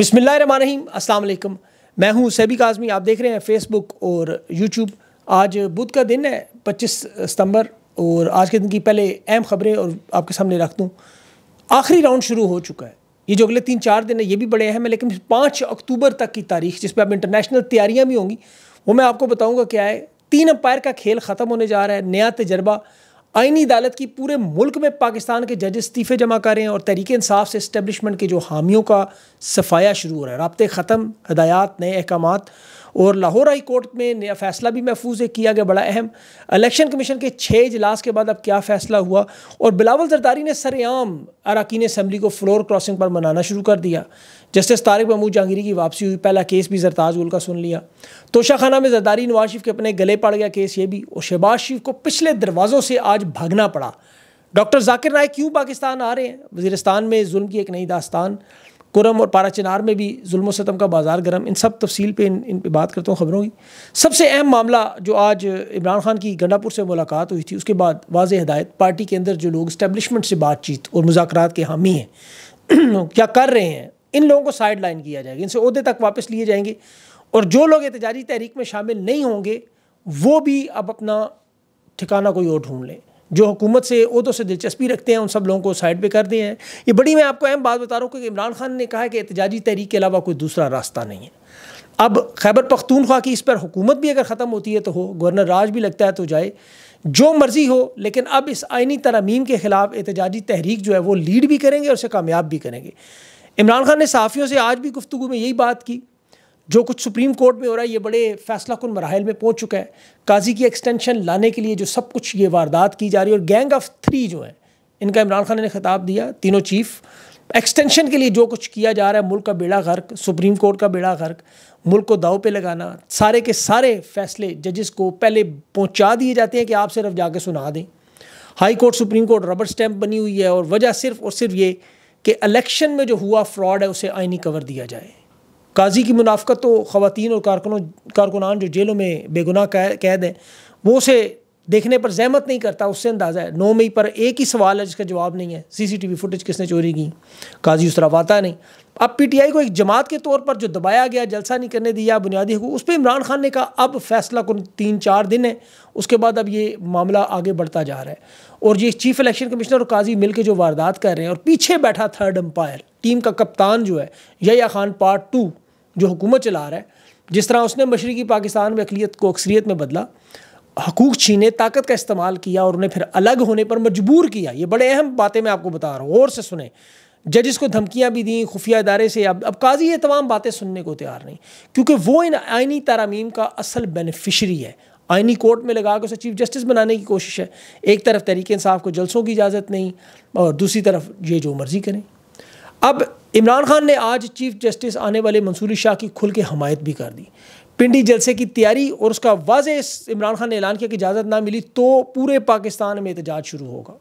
بسم اللہ الرحمن الرحیم السلام علیکم میں ہوں سیبی کاظمی آپ دیکھ رہے ہیں فیس بک اور یوٹیوب آج بدھ کا دن ہے پچیس ستمبر اور آج کے دن کی پہلے اہم خبریں اور آپ کے سامنے رکھ دوں آخری راؤنڈ شروع ہو چکا ہے یہ جو اگلے تین چار دن ہیں یہ بھی بڑے اہم ہیں لیکن پانچ اکتوبر تک کی تاریخ جس پہ اب انٹرنیشنل تیاریاں بھی ہوں گی وہ میں آپ کو بتاؤں گا کیا ہے تین امپائر کا کھیل ختم ہونے جا رہا ہے نیا تجربہ آئینی عدالت کی پورے ملک میں پاکستان کے ججز استعفے جمع کر رہے ہیں اور تحریک انصاف سے اسٹیبلشمنٹ کے جو حامیوں کا صفایا شروع ہو رہا ہے رابطے ختم ہدایات نئے احکامات اور لاہور ہائی کورٹ میں نیا فیصلہ بھی محفوظ ہے کیا گیا بڑا اہم الیکشن کمیشن کے چھ اجلاس کے بعد اب کیا فیصلہ ہوا اور بلاول زرداری نے سر عام اراکین اسمبلی کو فلور کراسنگ پر منانا شروع کر دیا جسٹس طارق محمود جہانگیری کی واپسی ہوئی پہلا کیس بھی زرتاز گل کا سن لیا توشہ خانہ میں زرداری نواز شریف کے اپنے گلے پڑ گیا کیس یہ بھی اور شہباز شیف کو پچھلے دروازوں سے آج بھاگنا پڑا ڈاکٹر ذاکر نائک کیوں پاکستان آ رہے ہیں وزیرستان میں ظلم کی ایک نئی داستان کرم اور پارا چنار میں بھی ظلم و ستم کا بازار گرم ان سب تفصیل پہ ان پہ بات کرتا ہوں خبروں کی سب سے اہم معاملہ جو آج عمران خان کی گنڈا پور سے ملاقات ہوئی تھی اس کے بعد واضح ہدایت پارٹی کے اندر جو لوگ اسٹیبلشمنٹ سے بات چیت اور مذاکرات کے حامی ہیں کیا کر رہے ہیں ان لوگوں کو سائڈ لائن کیا جائے گا ان سے عہدے تک واپس لیے جائیں گے اور جو لوگ احتجاجی تحریک میں شامل نہیں ہوں گے وہ بھی اب اپنا ٹھکانہ کوئی اور ڈھونڈ لیں جو حکومت سے عوضوں سے دلچسپی رکھتے ہیں ان سب لوگوں کو سائڈ پہ کر دیا ہیں یہ بڑی میں آپ کو اہم بات بتا رہا ہوں کہ عمران خان نے کہا کہ اتجاجی تحریک کے علاوہ کوئی دوسرا راستہ نہیں ہے اب خیبر پختونخوا کی اس پر حکومت بھی اگر ختم ہوتی ہے تو ہو گورنر راج بھی لگتا ہے تو جائے جو مرضی ہو لیکن اب اس آئینی ترامیم کے خلاف احتجاجی تحریک جو ہے وہ لیڈ بھی کریں گے اور اسے کامیاب بھی کریں گے عمران خان نے صحافیوں سے آج بھی گفتگو میں یہی بات کی جو کچھ سپریم کورٹ میں ہو رہا ہے یہ بڑے فیصلہ کن مراحل میں پہنچ چکا ہے قاضی کی ایکسٹینشن لانے کے لیے جو سب کچھ یہ واردات کی جا رہی ہے اور گینگ آف تھری جو ہیں ان کا عمران خان نے خطاب دیا تینوں چیف ایکسٹینشن کے لیے جو کچھ کیا جا رہا ہے ملک کا بیڑا غرق سپریم کورٹ کا بیڑا غرق ملک کو داؤ پہ لگانا سارے کے سارے فیصلے ججز کو پہلے پہنچا دیے جاتے ہیں کہ آپ صرف جا کے سنا دیں high court supreme court rubber stamp بنی ہوئی ہے اور وجہ صرف اور صرف یہ کہ الیکشن میں جو ہوا فراڈ ہے اسے آئینی کور دیا جائے قاضی کی منافقت تو خواتین اور کارکنوں کارکنان جو جیلوں میں بے گناہ قید ہیں وہ اسے دیکھنے پر زحمت نہیں کرتا اس سے اندازہ ہے نو مئی پر ایک ہی سوال ہے جس کا جواب نہیں ہے سی سی ٹی وی فوٹیج کس نے چوری کی قاضی اس واتا نہیں اب پی ٹی آئی کو ایک جماعت کے طور پر جو دبایا گیا جلسہ نہیں کرنے دیا بنیادی حقوق اس پہ عمران خان نے کہا اب فیصلہ کن تین چار دن ہے اس کے بعد اب یہ معاملہ آگے بڑھتا جا رہا ہے اور یہ چیف الیکشن کمشنر اور قاضی مل کے جو واردات کر رہے ہیں اور پیچھے بیٹھا تھرڈ امپائر ٹیم کا کپتان جو ہے یحییٰ خان پارٹ ٹو جو حکومت چلا رہا ہے جس طرح اس نے مشرقی پاکستان میں اقلیت کو اکثریت میں بدلا حقوق چھینے طاقت کا استعمال کیا اور انہیں پھر الگ ہونے پر مجبور کیا یہ بڑے اہم باتیں میں آپ کو بتا رہا ہوں غور سے سنیں ججز کو دھمکیاں بھی دیں خفیہ ادارے سے اب قاضی یہ تمام باتیں سننے کو تیار نہیں کیونکہ وہ ان آئینی ترامیم کا اصل بینیفیشری ہے آئینی کورٹ میں لگا کے اسے چیف جسٹس بنانے کی کوشش ہے ایک طرف تحریک انصاف کو جلسوں کی اجازت نہیں اور دوسری طرف یہ جو مرضی کریں اب عمران خان نے آج چیف جسٹس آنے والے منصوری شاہ کی کھل کے حمایت بھی کر دی پنڈی جلسے کی تیاری اور اس کا واضح عمران خان نے اعلان کیا کہ اجازت نہ ملی تو پورے پاکستان میں احتجاج شروع ہوگا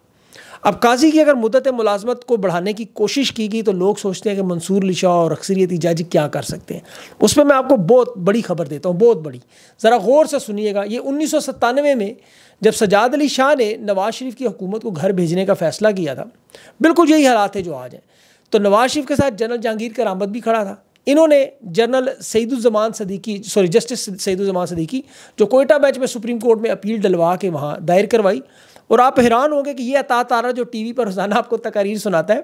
اب قاضی کی اگر مدت ملازمت کو بڑھانے کی کوشش کی گئی تو لوگ سوچتے ہیں کہ منصور علی شاہ اور اکثریتی جی جج کیا کر سکتے ہیں اس پہ میں آپ کو بہت بڑی خبر دیتا ہوں بہت بڑی ذرا غور سے سنیے گا یہ انیس سو ستانوے میں جب سجاد علی شاہ نے نواز شریف کی حکومت کو گھر بھیجنے کا فیصلہ کیا تھا بالکل یہی حالات ہیں جو آج ہیں تو نواز شریف کے ساتھ جنرل جہانگیر کا رامت بھی کھڑا تھا انہوں نے جنرل سعید الزمان صدیقی سوری جسٹس سعید الزمان صدیقی جو کوئٹہ بیچ میں سپریم کورٹ میں اپیل ڈلوا کے وہاں دائر کروائی اور آپ حیران ہوں گے کہ یہ عطا تارہ جو ٹی وی پر روزانہ آپ کو تقریر سناتا ہے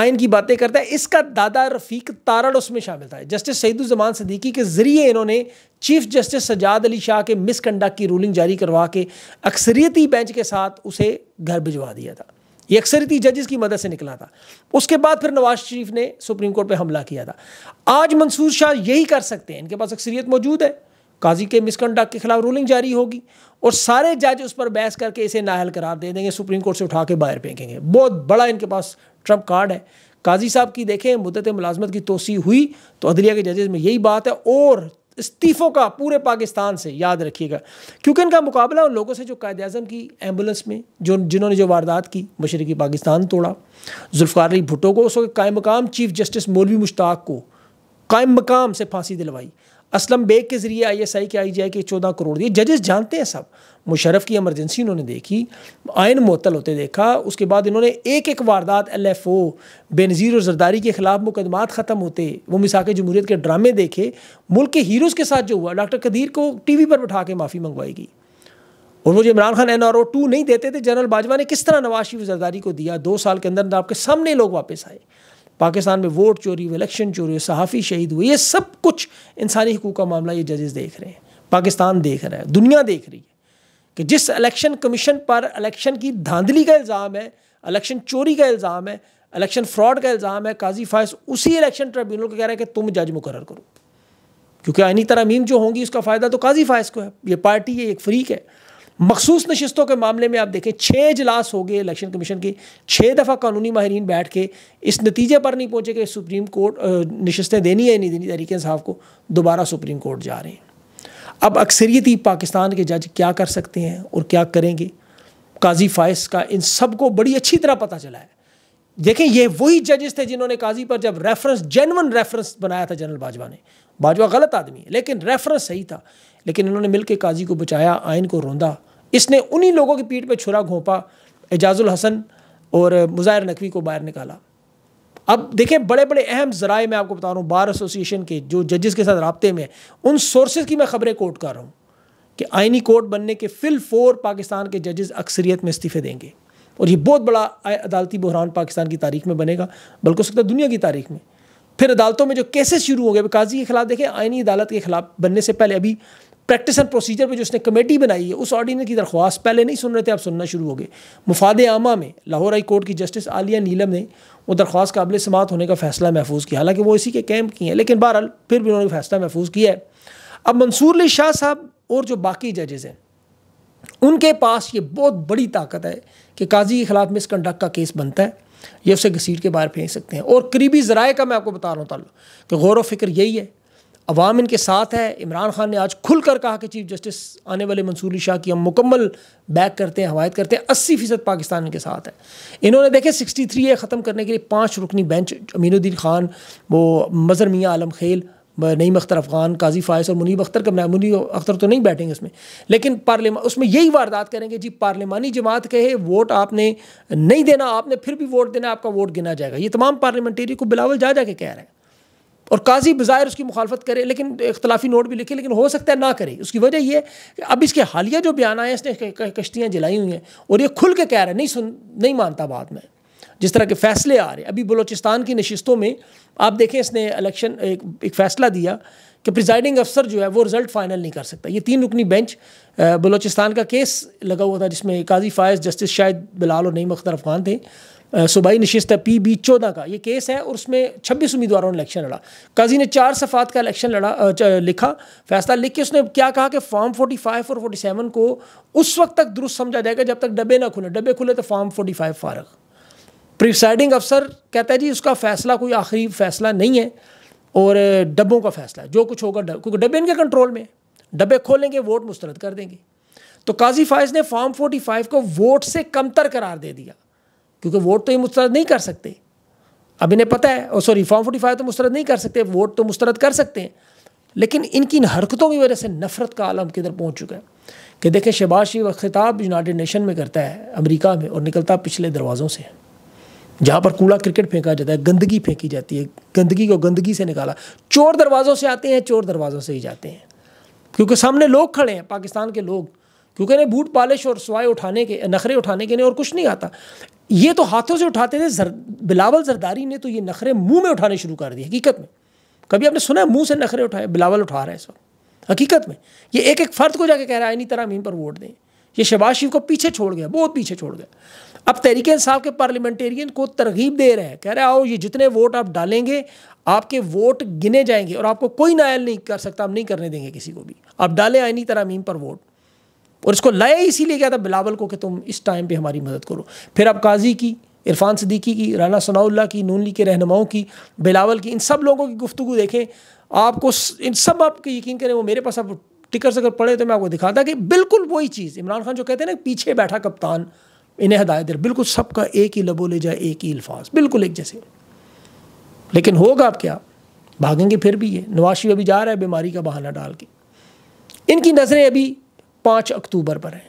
آئین کی باتیں کرتا ہے اس کا دادا رفیق تارڑ اس میں شامل تھا جسٹس سعید الزمان صدیقی کے ذریعے انہوں نے چیف جسٹس سجاد علی شاہ کے مس کنڈکٹ کی رولنگ جاری کروا کے اکثریتی بینچ کے ساتھ اسے گھر بھجوا دیا تھا یہ ججز کی مدد سے نکلا تھا اس کے بعد پھر نواز شریف نے سپریم کورٹ پہ حملہ کیا تھا آج منصور شاہ یہی کر سکتے ہیں ان کے پاس اکثریت موجود ہے قاضی کے مس کنڈکٹ کے خلاف رولنگ جاری ہوگی اور سارے جج اس پر بحث کر کے اسے نااہل قرار دے دیں گے سپریم کورٹ سے اٹھا کے باہر پھینکیں گے بہت بڑا ان کے پاس ٹرمپ کارڈ ہے قاضی صاحب کی دیکھیں مدت ملازمت کی توسیع ہوئی تو عدلیہ کے ججز میں یہی بات ہے اور استعفوں کا پورے پاکستان سے یاد رکھیے گا کیونکہ ان کا مقابلہ ان لوگوں سے جو قائد اعظم کی ایمبولنس میں جو جنہوں نے جو واردات کی مشرقی پاکستان توڑا ذوالفقار علی بھٹو کو اس وقت قائم مقام چیف جسٹس مولوی مشتاق کو قائم مقام سے پھانسی دلوائی اسلم بیگ کے ذریعے آئی ایس آئی کے آئی جی آئی کے چودہ کروڑ دیے ججز جانتے ہیں سب مشرف کی ایمرجنسی انہوں نے دیکھی آئین معطل ہوتے دیکھا اس کے بعد انہوں نے ایک ایک واردات ایل ایف او بے نظیر اور زرداری کے خلاف مقدمات ختم ہوتے وہ مساک جمہوریت کے ڈرامے دیکھے ملک کے ہیروز کے ساتھ جو ہوا ڈاکٹر قدیر کو ٹی وی پر بٹھا کے معافی منگوائے گی اور وہ جو Imran Khan N R O ٹو نہیں دیتے تھے جنرل باجوہ نے کس طرح نواز شریف زرداری کو دیا دو سال کے اندر آپ کے سامنے لوگ واپس آئے پاکستان میں ووٹ چوری ہوئی الیکشن چوری ہوئی صحافی شہید ہوئے یہ سب کچھ انسانی حقوق کا معاملہ یہ ججز دیکھ رہے ہیں پاکستان دیکھ رہا ہے دنیا دیکھ رہی ہے کہ جس الیکشن کمیشن پر الیکشن کی دھاندلی کا الزام ہے الیکشن چوری کا الزام ہے الیکشن فراڈ کا الزام ہے قاضی فائز اسی الیکشن ٹریبیونل کو کہہ رہا ہے کہ تم جج مقرر کرو کیونکہ آئینی ترامیم جو ہوں گی اس کا فائدہ تو قاضی فائز کو ہے یہ پارٹی یہ ایک فریق ہے مخصوص نشستوں کے معاملے میں آپ دیکھیں چھ اجلاس ہو گئے الیکشن کمیشن کے چھ دفعہ قانونی ماہرین بیٹھ کے اس نتیجے پر نہیں پہنچے کہ سپریم کورٹ نشستیں دینی ہے نہیں دینی تحریک صاحب کو دوبارہ سپریم کورٹ جا رہے ہیں اب اکثریتی پاکستان کے جج کیا کر سکتے ہیں اور کیا کریں گے قاضی فائز کا ان سب کو بڑی اچھی طرح پتہ چلا ہے دیکھیں یہ وہی ججز تھے جنہوں نے قاضی پر جب ریفرنس جینون ریفرنس بنایا تھا جنرل باجوہ نے باجوہ غلط آدمی ہے لیکن ریفرنس صحیح تھا لیکن انہوں نے مل کے قاضی کو بچایا آئین کو روندا اس نے انہی لوگوں کی پیٹ پہ چھرا گھونپا اعجاز الحسن اور مظاہر نقوی کو باہر نکالا اب دیکھیں بڑے بڑے اہم ذرائع میں آپ کو بتا رہا ہوں بار ایسوسیشن کے جو ججز کے ساتھ رابطے میں ان سورسز کی میں خبریں کوٹ کر رہا ہوں کہ آئینی کوٹ بننے کے فل فور پاکستان کے ججز اکثریت میں استعفے دیں گے اور یہ بہت بڑا عدالتی بحران پاکستان کی تاریخ میں بنے گا بلکہ سکتا ہے دنیا کی تاریخ میں پھر عدالتوں میں جو کیسے شروع ہو گئے قاضی کے خلاف دیکھیں آئینی عدالت کے خلاف بننے سے پہلے ابھی پریکٹس اینڈ پروسیجر پہ جو اس نے کمیٹی بنائی ہے اس آرڈیننس کی درخواست پہلے نہیں سن رہے تھے آپ سننا شروع ہو گئے مفاد عامہ میں لاہور ہائی کورٹ کی جسٹس عالیہ نیلم نے وہ درخواست قابل سماعت ہونے کا فیصلہ محفوظ کیا حالانکہ وہ اسی کے کیمپ کی ہیں لیکن بہرحال پھر بھی انہوں نے فیصلہ محفوظ کیا ہے اب منصور علی شاہ صاحب اور جو باقی ججز ہیں ان کے پاس یہ بہت بڑی طاقت ہے کہ قاضی کے خلاف مس کنڈکٹ کا کیس بنتا ہے یہ اسے گھسیٹ کے باہر پھینک سکتے ہیں اور قریبی ذرائع کا میں آپ کو بتا رہا ہوں تعلق کہ غور و فکر یہی ہے عوام ان کے ساتھ ہے عمران خان نے آج کھل کر کہا کہ چیف جسٹس آنے والے علی شاہ کی ہم مکمل بیک کرتے ہیں حوایت کرتے ہیں اسی فیصد پاکستان ان کے ساتھ ہے انہوں نے دیکھے سکسٹی تھری اے ختم کرنے کے لیے پانچ رکنی بینچ امین الدین خان وہ مظہر میاں عالم خیل نعیم اختر افغان قاضی فائز اور منیب اختر کا منی اختر تو نہیں بیٹھیں گے اس میں لیکن پارلیمان اس میں یہی واردات کریں گے جی پارلیمانی جماعت کہے ووٹ آپ نے نہیں دینا آپ نے پھر بھی ووٹ دینا آپ کا ووٹ گنا جائے گا یہ تمام پارلیمنٹری کو بلاول جا جا کے کہہ رہے ہیں اور قاضی بظاہر اس کی مخالفت کرے لیکن اختلافی نوٹ بھی لکھے لیکن ہو سکتا ہے نہ کرے اس کی وجہ یہ ہے کہ اب اس کے حالیہ جو بیان آئے اس نے کشتیاں جلائی ہوئی ہیں اور یہ کھل کے کہہ رہا ہے نہیں سن نہیں مانتا بعد میں جس طرح کے فیصلے آ رہے ہیں ابھی بلوچستان کی نشستوں میں آپ دیکھیں اس نے الیکشن ایک ایک فیصلہ دیا کہ پریزائڈنگ افسر جو ہے وہ رزلٹ فائنل نہیں کر سکتا یہ تین رکنی بینچ بلوچستان کا کیس لگا ہوا تھا جس میں قاضی فائز جسٹس شاہد بلال اور نعیم اختر افغان تھے صوبائی نشست پی بی چودہ کا یہ کیس ہے اور اس میں چھبیس امیدواروں نے الیکشن لڑا قاضی نے چار صفات کا الیکشن لڑا لکھا فیصلہ لکھ کے اس نے کیا کہا کہ فارم فورٹی فائیو اور فورٹی سیون کو اس وقت تک درست سمجھا جائے گا جب تک ڈبے نہ کھلے ڈبے کھلے تو فارم فورٹی فائیو فارغ پریسائڈنگ افسر کہتا ہے جی اس کا فیصلہ کوئی آخری فیصلہ نہیں ہے اور ڈبوں کا فیصلہ ہے جو کچھ ہوگا ڈب کیونکہ ڈبے ان کے کنٹرول میں ڈبے کھولیں گے ووٹ مسترد کر دیں گے تو قاضی فائز نے فارم فورٹی فائیو کو ووٹ سے کمتر قرار دے دیا کیونکہ ووٹ تو یہ مسترد نہیں کر سکتے اب انہیں پتہ ہے اور سوری فارم فورٹی فائیو تو مسترد نہیں کر سکتے ووٹ تو مسترد کر سکتے ہیں لیکن ان کی ان حرکتوں کی وجہ سے نفرت کا عالم کدھر پہنچ چکا ہے کہ دیکھیں شہباز شریف خطاب یونائٹڈ نیشن میں کرتا ہے امریکہ میں اور نکلتا پچھلے دروازوں سے جہاں پر کوڑا کرکٹ پھینکا جاتا ہے گندگی پھینکی جاتی ہے گندگی کو گندگی سے نکالا چور دروازوں سے آتے ہیں چور دروازوں سے ہی جاتے ہیں کیونکہ سامنے لوگ کھڑے ہیں پاکستان کے لوگ کیونکہ بوٹ پالش اور سوائے اٹھانے کے نخرے اٹھانے کے لیے اور کچھ نہیں آتا یہ تو ہاتھوں سے اٹھاتے تھے زر بلاول زرداری نے تو یہ نخرے منہ میں اٹھانے شروع کر دیے حقیقت میں کبھی آپ نے سنا ہے منہ سے نخرے اٹھائے بلاول اٹھا رہے ہیں سب حقیقت میں یہ ایک ایک فرد کو جا کے کہہ ہے ہیں طرح ترامیم پر ووٹ دیں یہ شباز شریف کو پیچھے چھوڑ گیا بہت پیچھے چھوڑ گیا اب تحریک انصاف کے پارلیمنٹرین کو ترغیب دے رہے ہیں کہہ رہے آؤ یہ جتنے ووٹ آپ ڈالیں گے آپ کے ووٹ گنے جائیں گے اور آپ کو کوئی نائل نہیں کر سکتا ہم نہیں کرنے دیں گے کسی کو بھی آپ ڈالیں آئنی ترامیم پر ووٹ اور اس کو لایا اسی لیے کیا تھا بلاول کو کہ تم اس ٹائم پہ ہماری مدد کرو پھر اب قاضی کی عرفان صدیقی کی رانا ثناء اللہ کی نونلی کے رہنماؤں کی بلاول کی ان سب لوگوں کی گفتگو دیکھیں آپ کو ان سب آپ کے یقین کریں وہ میرے پاس آپ ٹکر اگر پڑھے تو میں آپ کو دکھاتا کہ بالکل وہی چیز عمران خان جو کہتے ہیں نا پیچھے بیٹھا کپتان انہیں ہدایت دے بالکل سب کا ایک ہی لبو لے جائے ایک ہی الفاظ بالکل ایک جیسے لیکن ہوگا آپ کیا بھاگیں گے پھر بھی یہ شریف ابھی جا رہا ہے بیماری کا بہانہ ڈال کے ان کی نظریں ابھی پانچ اکتوبر پر ہیں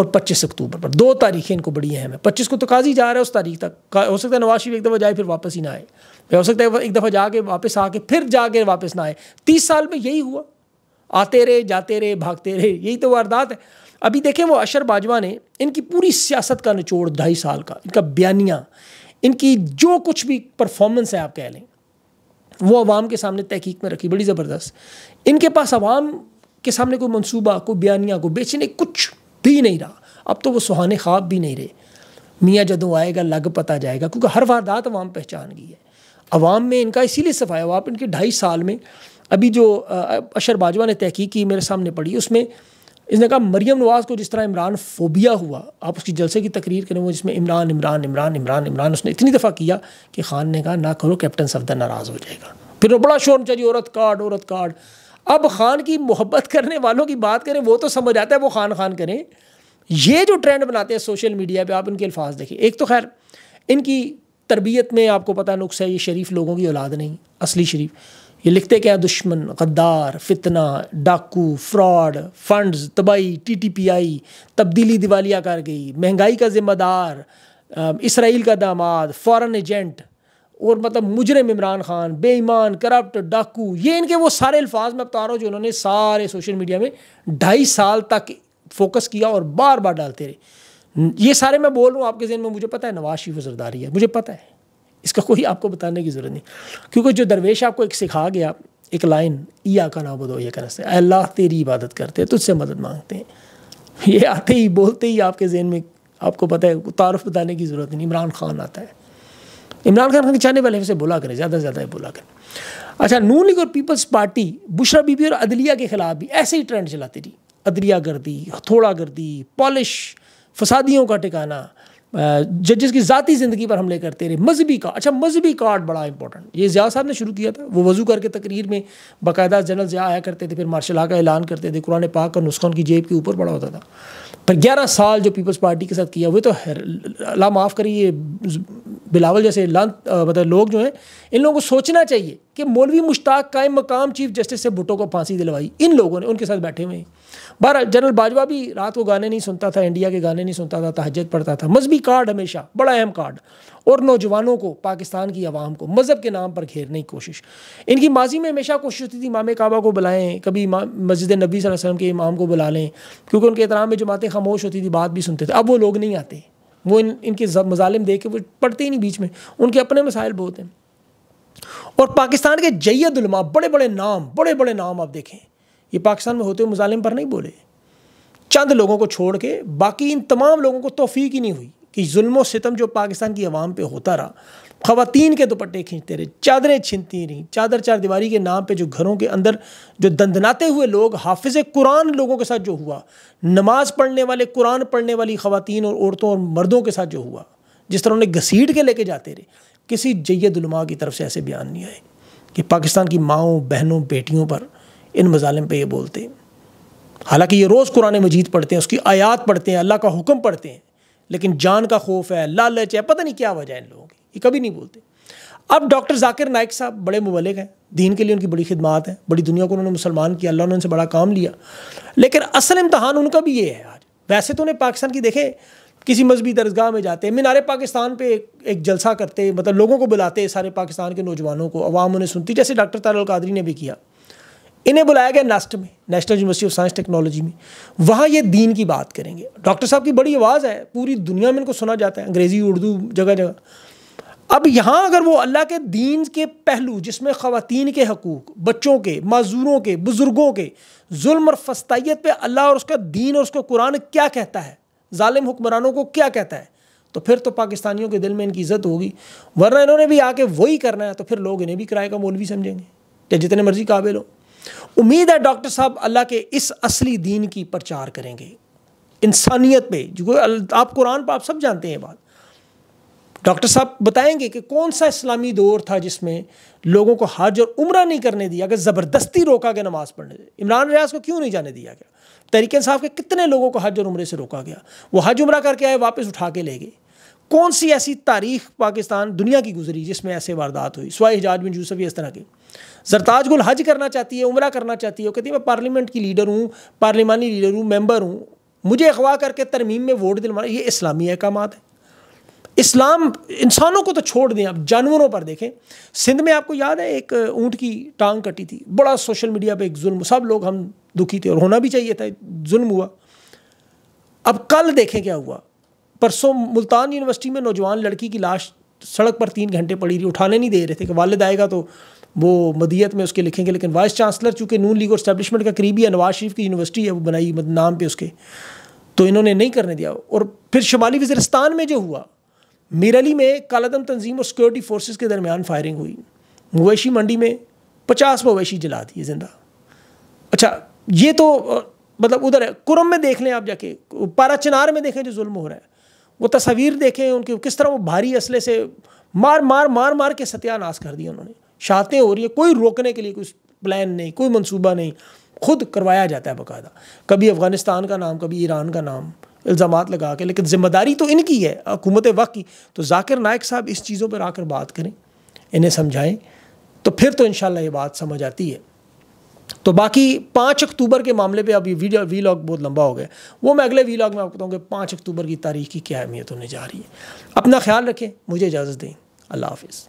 اور پچیس اکتوبر پر دو تاریخیں ان کو بڑی اہم ہیں پچیس کو تو قاضی جا رہا ہے اس تاریخ تک ہو سکتا ہے نواز شریف ایک دفعہ جائے پھر واپس ہی نہ آئے ہو سکتا ہے ایک دفعہ جا کے واپس آ کے پھر جا کے واپس نہ آئے تیس سال میں یہی ہوا آتے رہے جاتے رہے بھاگتے رہے یہی تو واردات ہے ابھی دیکھیں وہ اشر باجوا نے ان کی پوری سیاست کا نچوڑ ڈھائی سال کا ان کا بیانیہ ان کی جو کچھ بھی پرفارمنس ہے آپ کہہ لیں وہ عوام کے سامنے تحقیق میں رکھی بڑی زبردست ان کے پاس عوام کے سامنے کوئی منصوبہ کوئی بیانیہ کو بیچنے کچھ بھی نہیں رہا اب تو وہ سہانے خواب بھی نہیں رہے میاں جدوں آئے گا لگ پتا جائے گا کیونکہ ہر واردات عوام پہچان گئی ہے عوام میں ان کا اسی لیے صفایا ہوا آپ ان کے ڈھائی سال میں ابھی جو اشر باجوہ نے تحقیق کی میرے سامنے پڑھی اس میں اس نے کہا مریم نواز کو جس طرح عمران فوبیا ہوا آپ اس کی جلسے کی تقریر کریں وہ جس میں عمران عمران عمران عمران عمران اس نے اتنی دفعہ کیا کہ خان نے کہا نہ کرو کیپٹن صفدر ناراض ہو جائے گا پھر وہ بڑا شور چاہیے جی، عورت کارڈ عورت کارڈ اب خان کی محبت کرنے والوں کی بات کریں وہ تو سمجھ آتا ہے وہ خان خان کریں یہ جو ٹرینڈ بناتے ہیں سوشل میڈیا پہ آپ ان کے الفاظ دیکھیں ایک تو خیر ان کی تربیت میں آپ کو پتہ نقص ہے یہ شریف لوگوں کی اولاد نہیں اصلی شریف یہ لکھتے کیا دشمن غدار فتنہ ڈاکو فراڈ فنڈز تباہی ٹی ٹی پی آئی تبدیلی دیوالیہ کر گئی مہنگائی کا ذمہ دار اسرائیل کا داماد فورن ایجنٹ اور مطلب مجرم عمران خان بے ایمان کرپٹ ڈاکو یہ ان کے وہ سارے الفاظ میں بتا رہا ہوں جو انہوں نے سارے سوشل میڈیا میں ڈھائی سال تک فوکس کیا اور بار بار ڈالتے رہے یہ سارے میں بول رہا ہوں آپ کے ذہن میں مجھے پتہ ہے نواز شریف وزرداری ہے مجھے پتہ ہے اس کا کوئی آپ کو بتانے کی ضرورت نہیں کیونکہ جو درویش آپ کو ایک سکھا گیا ایک لائن ای بدو یہ کرتے اللہ تیری عبادت کرتے ہیں تجھ سے مدد مانگتے ہیں یہ آتے ہی بولتے ہی آپ کے ذہن میں آپ کو پتہ ہے تعارف بتانے کی ضرورت نہیں عمران خان آتا ہے عمران خان خان کے چاہنے والے بولا کریں زیادہ سے زیادہ بولا کریں اچھا نون لیگ اور peoples party Bushra Bibi اور عدلیہ کے خلاف بھی ایسے ہی ٹرینڈ چلاتی رہی عدلیہ گردی ہتھوڑا گردی پالش فسادیوں کا ٹکانا ججز کی ذاتی زندگی پر حملے کرتے رہے مذہبی کا اچھا مذہبی کارڈ بڑا امپورٹنٹ یہ ضیاء صاحب نے شروع کیا تھا وہ وضو کر کے تقریر میں باقاعدہ جنرل ضیاء آیا کرتے تھے پھر مارشل اللہ کا اعلان کرتے تھے قرآن پاک کا نسخہ ان کی جیب کے اوپر بڑا ہوتا تھا پر گیارہ سال جو پیپلز پارٹی کے ساتھ کیا وہ تو اللہ معاف کریے بلاول جیسے مطلب لوگ جو ہیں ان لوگوں کو سوچنا چاہیے کہ مولوی مشتاق قائم مقام چیف جسٹس سے بھٹو کو پھانسی دلوائی ان لوگوں نے ان کے ساتھ بیٹھے ہوئے ہیں بہر جنرل باجوہ بھی رات کو گانے نہیں سنتا تھا انڈیا کے گانے نہیں سنتا تھا حجت پڑھتا تھا مذہبی کارڈ ہمیشہ بڑا اہم کارڈ اور نوجوانوں کو پاکستان کی عوام کو مذہب کے نام پر گھیرنے کی کوشش ان کی ماضی میں ہمیشہ کوشش ہوتی تھی امام کعبہ کو بلائیں کبھی مسجد نبی صلی اللہ علیہ وسلم کے امام کو بلا لیں کیونکہ ان کے احترام میں جماعتیں خاموش ہوتی تھی بات بھی سنتے تھے اب وہ لوگ نہیں آتے وہ ان ان کے مظالم دے کے وہ پڑھتے ہی نہیں بیچ میں ان کے اپنے مسائل بہت ہیں اور پاکستان کے جید علماء بڑے بڑے نام بڑے بڑے نام آپ دیکھیں یہ پاکستان میں ہوتے ہوئے مظالم پر نہیں بولے چند لوگوں کو چھوڑ کے باقی ان تمام لوگوں کو توفیق ہی نہیں ہوئی کہ ظلم و ستم جو پاکستان کی عوام پہ ہوتا رہا خواتین کے دوپٹے کھینچتے رہے چادریں چھنتی رہیں چادر چار دیواری کے نام پہ جو گھروں کے اندر جو دندناتے ہوئے لوگ حافظ قرآن لوگوں کے ساتھ جو ہوا نماز پڑھنے والے قرآن پڑھنے والی خواتین اور عورتوں اور مردوں کے ساتھ جو ہوا جس طرح انہیں گھسیٹ کے لے کے جاتے رہے کسی جید علماء کی طرف سے ایسے بیان نہیں آئے کہ پاکستان کی ماؤں بہنوں بیٹیوں پر ان مظالم پہ یہ بولتے ہیں حالانکہ یہ روز قرآن مجید پڑھتے ہیں اس کی آیات پڑھتے ہیں اللہ کا حکم پڑھتے ہیں لیکن جان کا خوف ہے لالچ ہے پتہ نہیں کیا وجہ ہے ان لوگوں کی یہ کبھی نہیں بولتے اب ڈاکٹر ذاکر نائک صاحب بڑے مبلک ہیں دین کے لیے ان کی بڑی خدمات ہیں بڑی دنیا کو انہوں نے مسلمان کیا اللہ نے ان سے بڑا کام لیا لیکن اصل امتحان ان کا بھی یہ ہے آج ویسے تو انہیں پاکستان کی دیکھے کسی مذہبی درسگاہ میں جاتے مینار پاکستان پہ ایک جلسہ کرتے مطلب لوگوں کو بلاتے سارے پاکستان کے نوجوانوں کو عوام انہیں سنتی جیسے ڈاکٹر القادری نے بھی کیا انہیں بلایا گیا ناسٹ میں national university of science technology میں وہاں یہ دین کی بات کریں گے ڈاکٹر صاحب کی بڑی آواز ہے پوری دنیا میں ان کو سنا جاتا ہے انگریزی اردو جگہ جگہ اب یہاں اگر وہ اللہ کے دین کے پہلو جس میں خواتین کے حقوق بچوں کے معذوروں کے بزرگوں کے ظلم اور فستائیت پہ اللہ اور اس کا دین اور اس کا قرآن کیا کہتا ہے ظالم حکمرانوں کو کیا کہتا ہے تو پھر تو پاکستانیوں کے دل میں ان کی عزت ہوگی ورنہ انہوں نے بھی آ کے وہی کرنا ہے تو پھر لوگ انہیں بھی کرائے کا مولوی بھی سمجھیں گے یا جتنے مرضی قابل ہو امید ہے ڈاکٹر صاحب اللہ کے اس اصلی دین کی پرچار کریں گے انسانیت پہ جو آپ قرآن پہ آپ سب جانتے ہیں بات ڈاکٹر صاحب بتائیں گے کہ کون سا اسلامی دور تھا جس میں لوگوں کو حج اور عمرہ نہیں کرنے دیا گیا زبردستی روکا گیا نماز پڑھنے عمران ریاض کو کیوں نہیں جانے دیا گیا تحریک انصاف کے کتنے لوگوں کو حج اور عمرے سے روکا گیا وہ حج عمرہ کر کے آئے واپس اٹھا کے لے گئے کون سی ایسی تاریخ پاکستان دنیا کی گزری جس میں ایسے واردات ہوئی سوائے حجاج بن یوسف اس طرح کی زرتاج گل حج کرنا چاہتی ہے عمرہ کرنا چاہتی ہے وہ کہتی ہے میں پارلیمنٹ کی لیڈر ہوں پارلیمانی لیڈر ہوں ممبر ہوں مجھے اغوا کر کے ترمیم میں ووٹ دلوانا یہ اسلامی احکامات ہیں اسلام انسانوں کو تو چھوڑ دیں آپ جانوروں پر دیکھیں سندھ میں آپ کو یاد ہے ایک اونٹ کی ٹانگ کٹی تھی بڑا سوشل میڈیا پہ ایک ظلم سب لوگ ہم دکھی تھے اور ہونا بھی چاہیے تھا ظلم ہوا اب کل دیکھیں کیا ہوا پرسوں ملتان یونیورسٹی میں نوجوان لڑکی کی لاش سڑک پر تین گھنٹے پڑی رہی اٹھانے نہیں دے رہے تھے کہ والد آئے گا تو وہ مدیت میں اس کے لکھیں گے لیکن وائس چانسلر چونکہ نون لیگ اور اسٹیبلشمنٹ کا قریبی نواز شریف کی یونیورسٹی ہے وہ بنائی نام پہ اس کے تو انہوں نے نہیں کرنے دیا اور پھر شمالی وزیرستان میں جو ہوا میرلی میں کالعدم تنظیم اور سیکورٹی فورسز کے درمیان فائرنگ ہوئی مویشی منڈی میں پچاس مویشی جلا یہ زندہ اچھا یہ تو مطلب ادھر ہے کرم میں دیکھ لیں آپ جا کے پارا چنار میں دیکھیں جو ظلم ہو رہا ہے وہ تصاویر دیکھیں ان کے کس طرح وہ بھاری اسلحے سے مار مار مار مار کے ستیہ ناس کر دیا انہوں نے شاہتیں ہو رہی ہیں کوئی روکنے کے لیے کوئی پلان نہیں کوئی منصوبہ نہیں خود کروایا جاتا ہے باقاعدہ کبھی افغانستان کا نام کبھی ایران کا نام الزامات لگا کے لیکن ذمہ داری تو ان کی ہے حکومت وقت کی تو ذاکر نائک صاحب اس چیزوں پر آ کر بات کریں انہیں سمجھائیں تو پھر تو انشاءاللہ یہ بات سمجھ آتی ہے تو باقی پانچ اکتوبر کے معاملے پہ وی لاگ بہت لمبا ہو گیا وہ میں اگلے وی لاگ میں آپ کو بتاؤں کہ پانچ اکتوبر کی تاریخ کی کیا اہمیت ہونے جا رہی ہے اپنا خیال رکھیں مجھے اجازت دیں اللہ حافظ